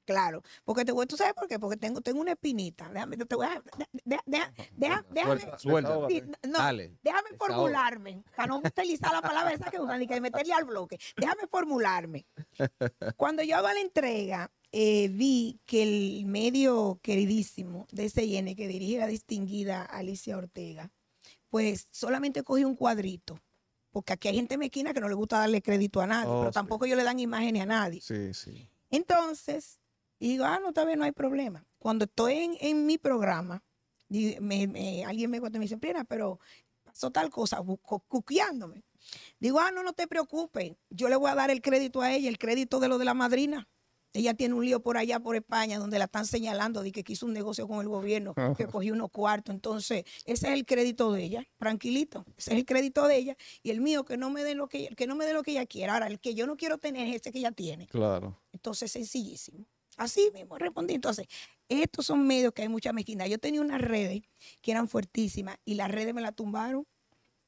B: Claro, porque te voy, ¿tú sabes por qué? Porque tengo, tengo una espinita. Déjame, déjame, formularme, para no utilizar la palabra esa que usan y que meterle al bloque. Déjame formularme. Cuando yo hago la entrega, eh, vi que el medio queridísimo de CN que dirige la distinguida Alicia Ortega, pues solamente cogí un cuadrito porque aquí hay gente mezquina que no le gusta darle crédito a nadie, oh, pero tampoco ellos le dan imágenes a nadie. Sí, sí. Entonces, y digo, ah, no, tal vez no hay problema. Cuando estoy en, mi programa, alguien me cuenta, me dice, Plena, pero pasó tal cosa, cuqueándome. Digo, ah, no, no te preocupes, yo le voy a dar el crédito a ella, el crédito de lo de la madrina. Ella tiene un lío por allá, por España, donde la están señalando de que quiso un negocio con el gobierno, ah, que cogió unos cuartos. Entonces, ese es el crédito de ella, tranquilito. Ese es el crédito de ella. Y el mío, que no me dé lo que, que, no me dé lo que ella quiera. Ahora, el que yo no quiero tener es ese que ella tiene. Claro. Entonces, sencillísimo. Así mismo respondí. Entonces, estos son medios que hay mucha mezquina. Yo tenía unas redes que eran fuertísimas y las redes me la tumbaron.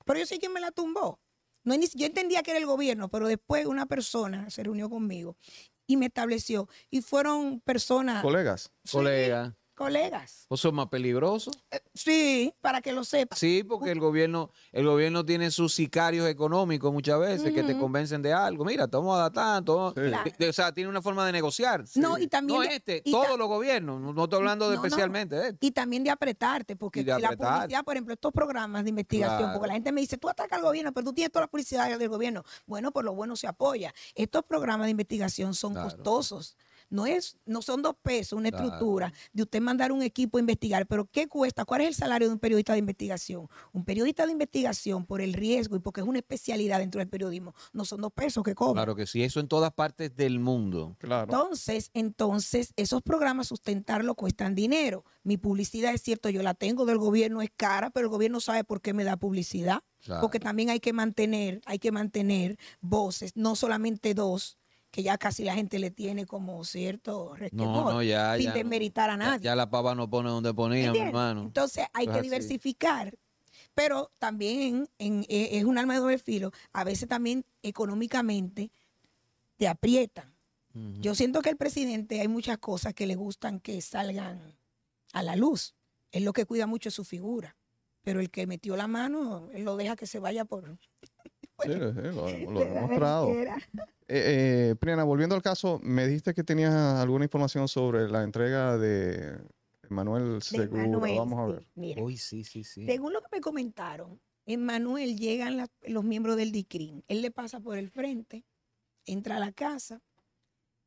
B: Pero yo sé quién me la tumbó. No, yo entendía que era el gobierno, pero después una persona se reunió conmigo y me estableció. Y fueron personas.
A: Colegas. colegas
B: colegas.
A: ¿O son más peligrosos? Eh, sí, para que lo sepas. Sí, porque el gobierno, el gobierno tiene sus sicarios económicos muchas veces que te convencen de algo. Mira, estamos a tanto. O sea, tiene una forma de negociar. No, y también. este, todos los gobiernos, no, estoy hablando de especialmente
B: de Y también de apretarte, porque la publicidad, por ejemplo, estos programas de investigación, porque la gente me dice, tú atacas al gobierno, pero tú tienes toda la publicidad del gobierno. Bueno, por lo bueno se apoya. Estos programas de investigación son costosos. No, es, no son dos pesos una estructura de usted mandar un equipo a investigar, pero ¿qué cuesta? ¿Cuál es el salario de un periodista de investigación? Un periodista de investigación por el riesgo y porque es una especialidad dentro del periodismo, no son dos pesos que cobra. Claro
A: que sí, eso en todas partes del mundo. Claro.
B: Entonces, entonces, esos programas sustentarlos cuestan dinero. Mi publicidad es cierto, yo la tengo del gobierno, es cara, pero el gobierno sabe por qué me da publicidad. Porque también hay que mantener, hay que mantener voces, no solamente dos, que ya casi la gente le tiene como cierto resquemor, no, no, ya, sin desmeritar a nadie.
A: Ya, la papa no pone donde ponía, mi hermano. Entonces hay que
B: diversificar, pero también e, es un alma de doble filo. A veces también económicamente te aprietan. Yo siento que el presidente hay muchas cosas que le gustan que salgan a la luz. Es lo que cuida mucho su figura. Pero el que metió la mano, lo deja que se vaya por
C: sí, lo, he demostrado. Eh, eh, Priana, volviendo al caso, me dijiste que tenías alguna información sobre la entrega de Manuel Vamos a ver.
B: Sí, sí, sí, Según lo que me comentaron, en Manuel llegan los miembros del DICRIM. Él le pasa por el frente, entra a la casa,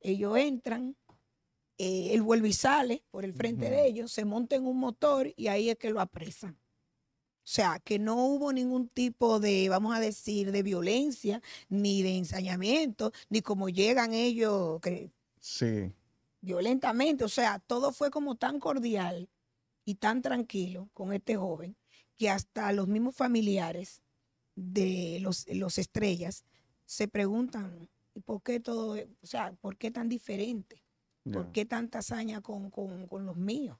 B: ellos entran, eh, él vuelve y sale por el frente de ellos, se monta en un motor y ahí es que lo apresan. O sea, que no hubo ningún tipo de, vamos a decir, de violencia, ni de ensañamiento, ni como llegan ellos que, violentamente. O sea, todo fue como tan cordial y tan tranquilo con este joven que hasta los mismos familiares de los, estrellas se preguntan, ¿y por qué todo, o sea, por qué tan diferente? ¿Por qué tanta hazaña con, con, con los míos?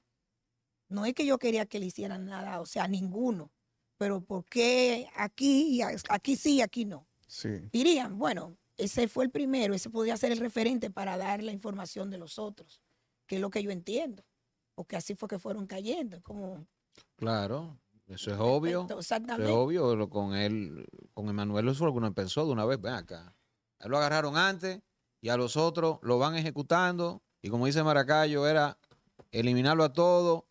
B: No es que yo quería que le hicieran nada, o sea, ninguno. Pero ¿por qué aquí, aquí sí, aquí no? Sí. Dirían, bueno, ese fue el primero, ese podía ser el referente para dar la información de los otros, que es lo que yo entiendo, porque así fue que fueron cayendo. Como...
A: Claro, eso es obvio. exactamente. es obvio, con él, con Emanuel, eso fue lo que uno pensó de una vez, ven acá. lo agarraron antes y a los otros lo van ejecutando, y como dice Maracayo, era eliminarlo a todos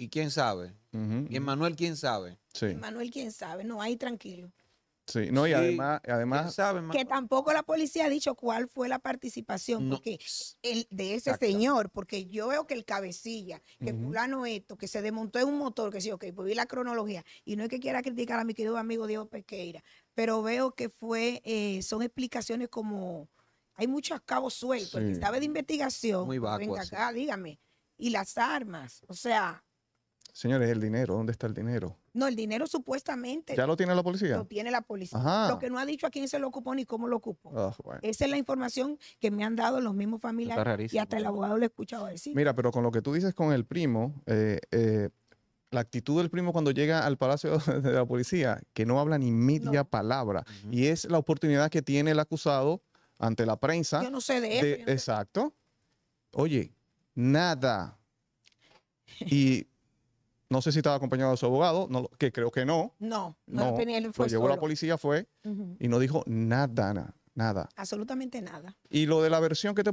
A: y quién sabe. Y Emanuel, quién sabe. Sí.
B: manuel quién sabe. No, ahí tranquilo. Sí, no, y además,
A: además
C: que
B: tampoco la policía ha dicho cuál fue la participación el, de ese señor, porque yo veo que el cabecilla, que fulano esto, que se desmontó en un motor, que sí, ok, pues vi la cronología, y no es que quiera criticar a mi querido amigo Diego Pequeira, pero veo que fue, eh, son explicaciones como, hay muchos cabos sueltos, el que de investigación, pues venga acá, dígame, y las armas, o sea,
C: Señores, el dinero, ¿dónde está el dinero?
B: No, el dinero supuestamente. ¿Ya lo tiene la policía? Lo tiene la policía. Lo que no ha dicho a quién se lo ocupó ni cómo lo ocupó. Ah, Esa es la información que me han dado los mismos familiares y hasta el abogado le he escuchado decir.
C: Mira, pero con lo que tú dices con el primo, eh, eh, la actitud del primo cuando llega al palacio de la policía, que no habla ni media palabra, y es la oportunidad que tiene el acusado ante la prensa. Yo no sé de, eso, Exacto. Oye, nada. Y no sé si estaba acompañado de su abogado, no, que creo que no.
B: No, no, no fue pues Lo llevó la
C: policía, fue, y no dijo nada, nada,
B: Absolutamente nada.
C: ¿Y lo de la versión, qué te,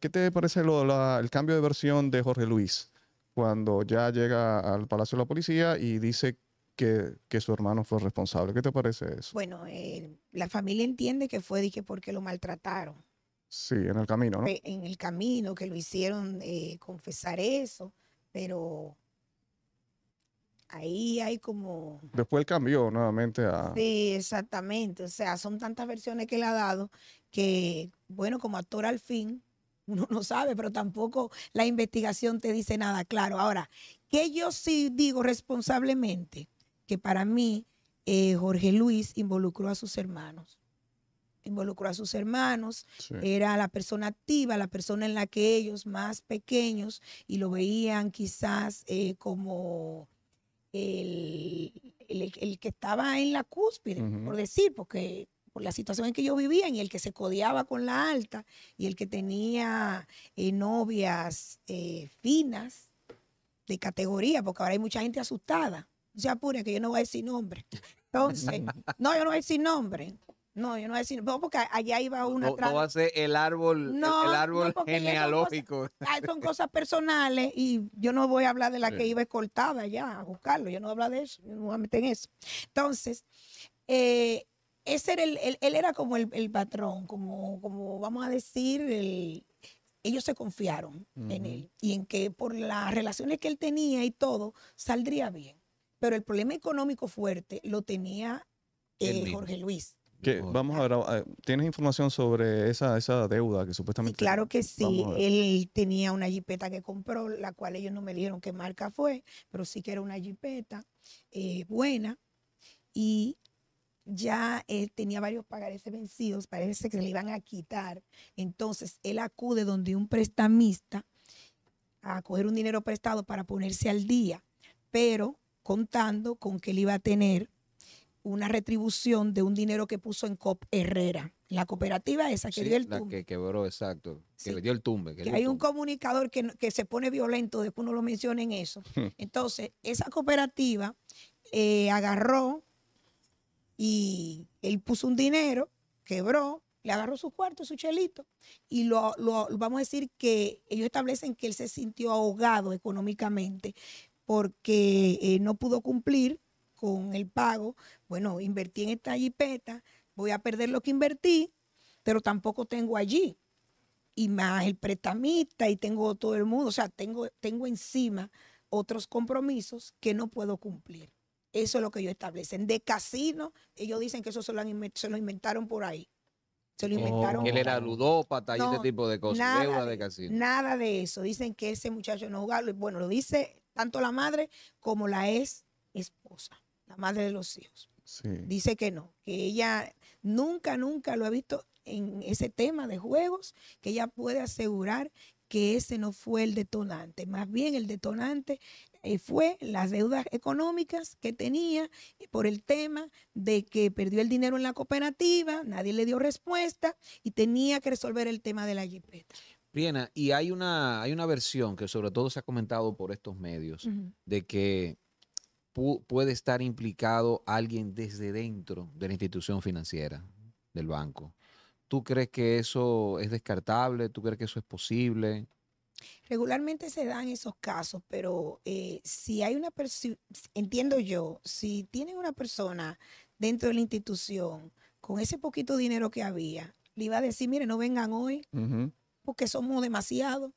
C: ¿qué te parece el cambio de versión de Jorge Luis? Cuando ya llega al Palacio de la Policía y dice que, su hermano fue responsable. ¿Qué te parece eso?
B: Bueno, la familia entiende que fue dije, porque lo maltrataron.
C: Sí, en el camino, ¿no?
B: En el camino, que lo hicieron eh, confesar eso, pero ahí hay como...
C: Después cambió nuevamente a...
B: Sí, exactamente. O sea, son tantas versiones que él ha dado que, bueno, como actor al fin, uno no sabe, pero tampoco la investigación te dice nada claro. Ahora, que yo sí digo responsablemente que para mí eh, Jorge Luis involucró a sus hermanos involucró a sus hermanos, era la persona activa, la persona en la que ellos más pequeños y lo veían quizás eh, como el, que estaba en la cúspide, por decir, porque por la situación en que yo vivía y el que se codeaba con la alta y el que tenía eh, novias eh, finas de categoría, porque ahora hay mucha gente asustada. se apure que yo no voy a decir nombre. Entonces, no, yo no voy a decir nombre. No, yo no voy a decir, porque allá iba una no, no
A: el árbol, el árbol genealógico. Son cosas,
B: personales y yo no voy a hablar de la que iba escoltada allá a buscarlo. Yo no voy a hablar de eso, no voy a meter en eso. Entonces, eh, ese era él era como el, patrón, como, como vamos a decir, ellos se confiaron en él y en que por las relaciones que él tenía y todo, saldría bien. Pero el problema económico fuerte lo tenía eh, Jorge Luis
C: vamos a ver, eh, ¿tienes información sobre esa,
B: deuda que supuestamente... claro que sí, él tenía una jipeta que compró, la cual ellos no me dijeron qué marca fue, pero sí que era una jipeta eh, buena y ya él tenía varios pagares vencidos, parece que se le iban a quitar. Entonces, él acude donde un prestamista a coger un dinero prestado para ponerse al día, pero contando con que él iba a tener una retribución de un dinero que puso en COP Herrera, la cooperativa esa que dio el tumbe.
A: que quebró, exacto, que le dio el tumbe. Que, hay
B: un comunicador que, se pone violento, después no lo mencionen eso. Entonces, esa cooperativa eh, agarró y él puso un dinero, quebró, le agarró su cuarto, su chelito, y lo, vamos a decir que ellos establecen que él se sintió ahogado económicamente porque eh, no pudo cumplir con el pago, bueno, invertí en esta jipeta, voy a perder lo que invertí, pero tampoco tengo allí. Y más el prestamista y tengo todo el mundo, o sea, tengo, tengo encima otros compromisos que no puedo cumplir. Eso es lo que ellos establecen. De casino, ellos dicen que eso se lo, se lo inventaron por ahí. Se lo oh, inventaron. Oh, él era
A: ludópata y este tipo de cosas. Nada, deuda de casino.
B: Nada de eso. Dicen que ese muchacho no jugaba. Bueno, lo dice tanto la madre como la ex esposa madre de los hijos. Dice que no, que ella nunca, nunca lo ha visto en ese tema de juegos, que ella puede asegurar que ese no fue el detonante. Más bien el detonante eh, fue las deudas económicas que tenía por el tema de que perdió el dinero en la cooperativa, nadie le dio respuesta y tenía que resolver el tema de la jipeta.
A: Priena, y hay una, hay una versión que sobre todo se ha comentado por estos medios, de que puede estar implicado alguien desde dentro de la institución financiera, del banco. ¿Tú crees que eso es descartable? ¿Tú crees que eso es posible?
B: Regularmente se dan esos casos, pero eh, si hay una persona, entiendo yo, si tiene una persona dentro de la institución con ese poquito dinero que había, le iba a decir, mire, no vengan hoy porque somos demasiados.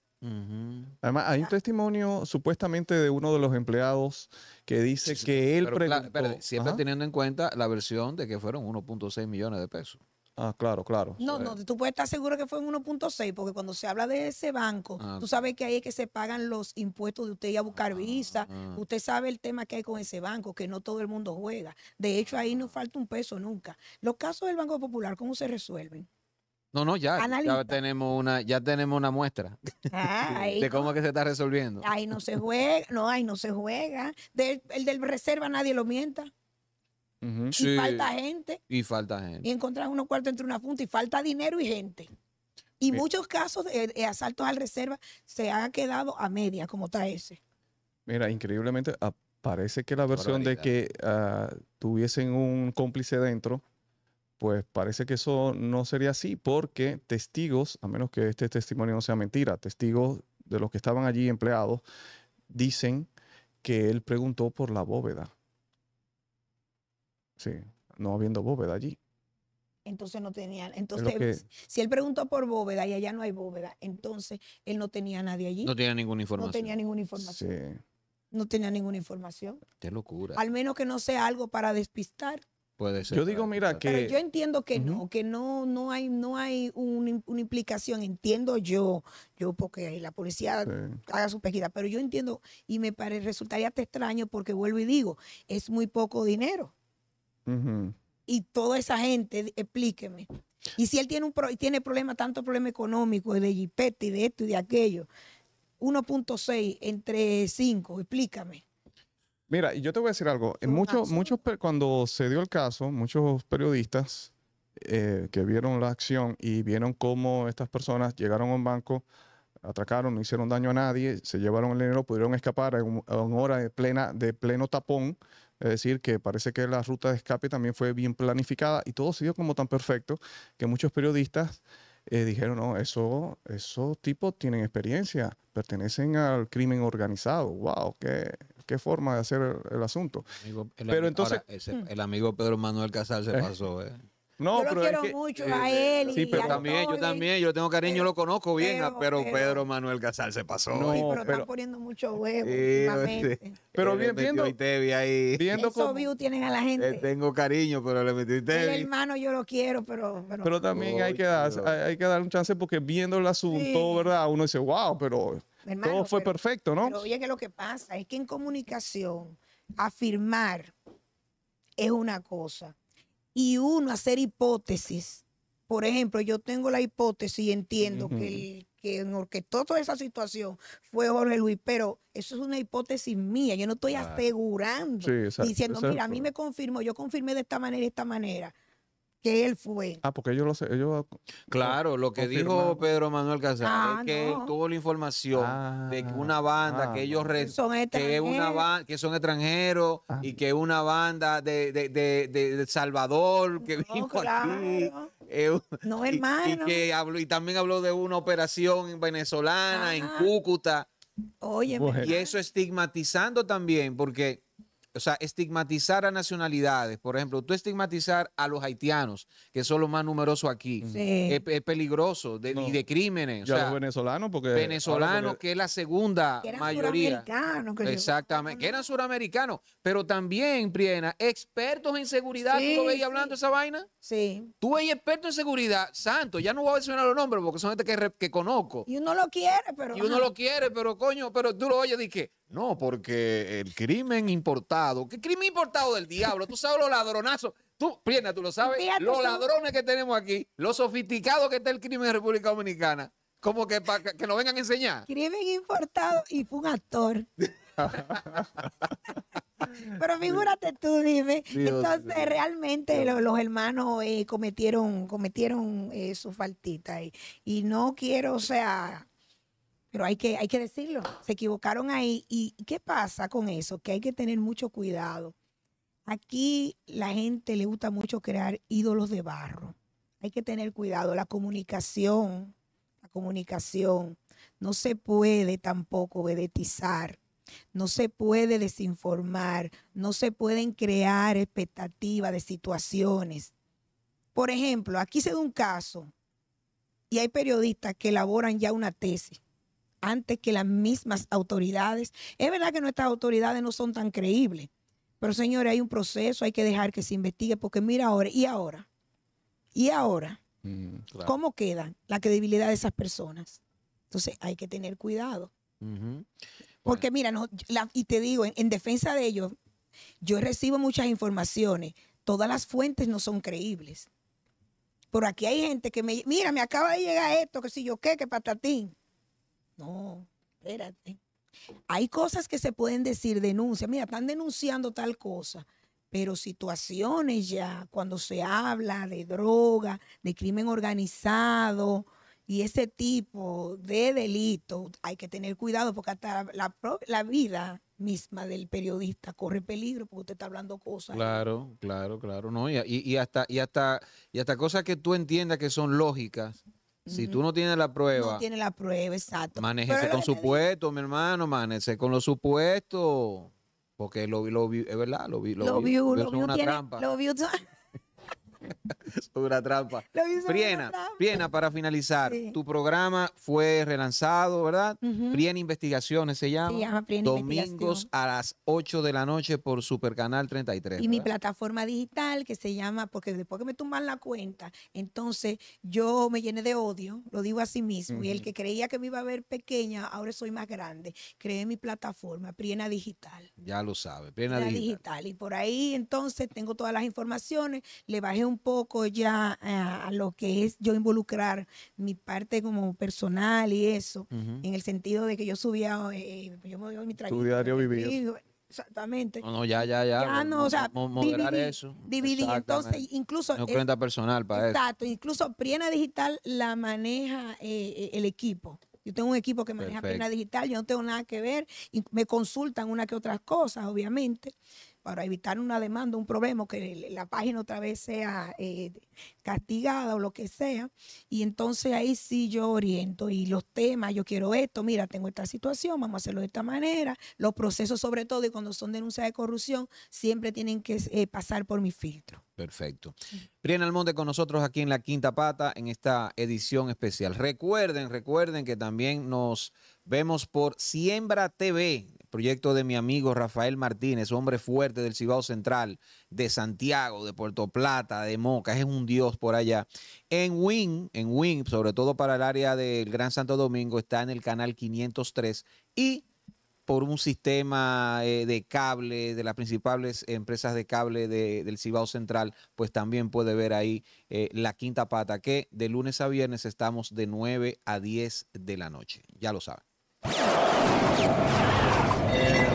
C: Además, hay un testimonio supuestamente
A: de uno de los empleados que dice que él siempre teniendo en cuenta la versión de que fueron 1.6 millones de pesos. Ah, claro, claro. No, no,
B: tú puedes estar seguro que fue 1.6, porque cuando se habla de ese banco, ah, tú sabes que ahí es que se pagan los impuestos de usted ir a buscar ah, visa. Ah. usted sabe el tema que hay con ese banco, que no todo el mundo juega. De hecho, ahí no falta un peso nunca. Los casos del Banco Popular, ¿cómo se resuelven?
A: No, no, ya, ya tenemos una, ya tenemos una muestra
B: ah, de
A: cómo es que se está resolviendo.
B: Ay, no se juega, no, ay, no se juega. el del reserva nadie lo mienta.
A: Y falta gente. Y falta gente. Y
B: encontrar unos cuartos entre una punta y falta dinero y gente. Y muchos casos de, eh, eh, asaltos al reserva se han quedado a media, como está ese.
C: Mira, increíblemente ah, parece que la versión de que ah, tuviesen un cómplice dentro pues parece que eso no sería así porque testigos, a menos que este testimonio no sea mentira, testigos de los que estaban allí empleados, dicen que él preguntó por la bóveda. Sí, no habiendo bóveda allí.
B: Entonces no tenía, entonces si él preguntó por bóveda y allá no hay bóveda, entonces él no tenía nadie allí. No tenía ninguna información. No tenía ninguna información. Sí. No tenía ninguna información.
D: Qué locura. Al
B: menos que no sea algo para despistar.
C: Puede Yo digo, mira que... yo
B: entiendo que no, que no, no hay, no hay una implicación, entiendo yo, yo porque la policía haga su pesquisa, pero yo entiendo y me parece resultaría hasta extraño porque vuelvo y digo, es muy poco dinero. Y toda esa gente, explíqueme. Y si él tiene un pro, tiene problema, tanto problema económico, de jipete y de esto y de aquello, 1.6 entre 5, explícame.
C: Mira, yo te voy a decir algo. Muchos, muchos, cuando se dio el caso, muchos periodistas eh, que vieron la acción y vieron cómo estas personas llegaron a un banco, atracaron, no hicieron daño a nadie, se llevaron el dinero, pudieron escapar a, una hora de, plena, de pleno tapón. Es decir, que parece que la ruta de escape también fue bien planificada y todo se dio como tan perfecto que muchos periodistas eh, dijeron, no, eso, esos tipos tienen experiencia, pertenecen al crimen organizado, wow, qué qué forma de hacer el asunto.
A: pero entonces... Mm. el amigo Pedro Manuel Casal se eh. pasó, ¿eh? No, yo pero lo quiero es que, mucho eh, a él. Sí, pero también, yo también, yo tengo cariño, lo conozco bien, pero, Pedro Manuel Casal se pasó. No, sí, pero, están
B: poniendo mucho huevo. Este, este, pero bien, viendo.
A: Ahí.
C: viendo Eso view
B: tienen a la gente. tengo cariño,
C: pero le metí Itevi. El
B: hermano yo lo quiero, pero. Pero, también hay, que
C: dar, hay, hay, que dar un chance porque viendo el asunto, ¿verdad? Uno dice, wow, pero todo fue perfecto, ¿no? Pero
B: oye, que lo que pasa es que en comunicación afirmar es una cosa y uno hacer hipótesis. Por ejemplo, yo tengo la hipótesis y entiendo que, que toda esa situación fue Jorge Luis, pero eso es una hipótesis mía. Yo no estoy asegurando, diciendo, mira, a mí me confirmó, yo confirmé de esta manera y de esta manera que él fue.
A: Ah, porque ellos lo sé, Claro, lo
B: que
C: dijo
A: Pedro Manuel Casar ah, es que tuvo la información de una banda ah, que ah, ellos son una que son extranjeros y que una banda de, de, Salvador que vino eh, no, hermano. Y, que y también habló de una operación venezolana en Cúcuta. Oye, y eso estigmatizando también, porque o sea, estigmatizar a nacionalidades, por ejemplo, tú estigmatizar a los haitianos, que son los más numerosos aquí, es, peligroso, y de crímenes. Y los venezolanos, porque... Venezolanos, que es la segunda que eran mayoría. Exactamente, que eran suramericanos, pero también, Priena, expertos en seguridad, ¿tú lo veías hablando esa vaina? Sí. Tú eres experto en seguridad, santo, ya no voy a mencionar los nombres porque son gente que, conozco. Y
B: uno lo quiere, pero...
A: Y uno lo quiere, pero coño, pero tú lo oyes y no, porque el crimen importado, ¿qué crimen importado del diablo? Tú sabes los ladronazos, tú, pierna, tú lo sabes, los ladrones que tenemos aquí, lo sofisticado que está el crimen en República Dominicana, como que para que nos vengan a enseñar.
B: Crimen importado y fue un actor. Pero figúrate tú, dime. Entonces, realmente Los, hermanos eh, cometieron, cometieron eh, su faltita. Y, y no quiero, o sea, pero hay que, hay que decirlo, se equivocaron ahí. ¿Y qué pasa con eso? Que hay que tener mucho cuidado. Aquí la gente le gusta mucho crear ídolos de barro. Hay que tener cuidado. La comunicación, la comunicación no se puede tampoco vedetizar. No se puede desinformar, no se pueden crear expectativas de situaciones. Por ejemplo, aquí se da un caso y hay periodistas que elaboran ya una tesis antes que las mismas autoridades. Es verdad que nuestras autoridades no son tan creíbles, pero señores, hay un proceso, hay que dejar que se investigue, porque mira ahora, y ahora, y ahora, mm, ¿cómo queda la credibilidad de esas personas? Entonces hay que tener cuidado. Porque mira, y te digo, en, defensa de ellos, yo recibo muchas informaciones, todas las fuentes no son creíbles. Pero aquí hay gente que me, mira, me acaba de llegar esto, que si yo qué, que patatín. No, espérate. Hay cosas que se pueden decir, denuncia. Mira, están denunciando tal cosa, pero situaciones ya, cuando se habla de droga, de crimen organizado y ese tipo de delito, hay que tener cuidado porque hasta la, vida misma del periodista corre peligro porque usted está hablando cosas.
A: Claro, claro, claro, no y, hasta y hasta y hasta cosas que tú entiendas que son lógicas si tú no tienes la prueba. No tiene
B: la prueba, exacto.
A: manejese con supuesto, mi hermano, manejese con los supuestos. Porque lo lo vi, es verdad, lo vi, lo, lo vi, lo vi, Lo vi, Sobre una trampa. Priena, Priena, para finalizar, tu programa fue relanzado, ¿verdad? Priena Investigaciones se llama. Domingos a las 8 de la noche por Supercanal 33. Y mi
B: plataforma digital que se llama, porque después que me tumban la cuenta, entonces yo me llené de odio, lo digo a sí mismo, y el que creía que me iba a ver pequeña, ahora soy más grande. Creé mi plataforma, Priena Digital.
A: Ya lo sabe, Priena, digital.
B: digital. Y por ahí entonces tengo todas las informaciones, le bajé un poco ya eh, a lo que es yo involucrar mi parte como personal y eso, en el sentido de que yo subía, eh, eh, yo me mi Exactamente. No, ya,
A: ya, ya. no, o dividir, eso. Entonces,
B: incluso. cuenta
A: personal para eso.
B: Incluso Priena Digital la maneja e, el equipo. Yo tengo un equipo que maneja Priena Digital, yo no tengo nada que ver. Y me consultan una que otras cosas, obviamente para evitar una demanda, un problema, que la página otra vez sea eh, castigada o lo que sea. Y entonces ahí sí yo oriento y los temas, yo quiero esto, mira, tengo esta situación, vamos a hacerlo de esta manera. Los procesos sobre todo y cuando son denuncias de corrupción, siempre tienen que eh, pasar por mi filtro.
A: Perfecto. Brian Almonte con nosotros aquí en La Quinta Pata en esta edición especial. Recuerden, recuerden que también nos vemos por Siembra TV proyecto de mi amigo Rafael Martínez, hombre fuerte del Cibao Central, de Santiago, de Puerto Plata, de Moca, es un dios por allá. En WING, en Win, sobre todo para el área del Gran Santo Domingo, está en el canal 503 y por un sistema eh, de cable de las principales empresas de cable del Cibao Central, pues también puede ver ahí eh, la quinta pata, que de lunes a viernes estamos de 9 a 10 de la noche. Ya lo saben. Yeah.